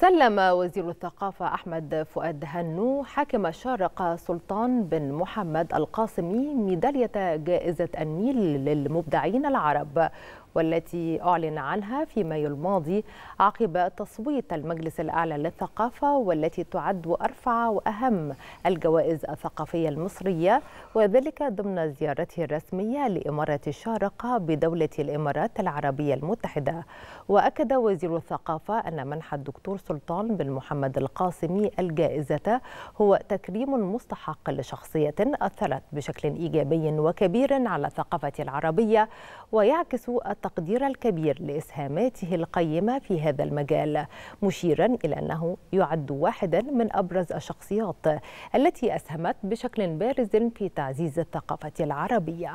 سلم وزير الثقافة أحمد فؤاد هنو حاكم الشارقة سلطان بن محمد القاسمي ميدالية جائزة النيل للمبدعين العرب والتي أعلن عنها في مايو الماضي عقب تصويت المجلس الأعلى للثقافة والتي تعد أرفع وأهم الجوائز الثقافية المصرية وذلك ضمن زيارته الرسمية لإمارة الشارقة بدولة الإمارات العربية المتحدة وأكد وزير الثقافة أن منح الدكتور سلطان بن محمد القاسمي الجائزة هو تكريم مستحق لشخصية أثرت بشكل إيجابي وكبير على الثقافة العربية ويعكس التقدم التقدير الكبير لإسهاماته القيمة في هذا المجال مشيرا إلى أنه يعد واحدا من أبرز الشخصيات التي أسهمت بشكل بارز في تعزيز الثقافة العربية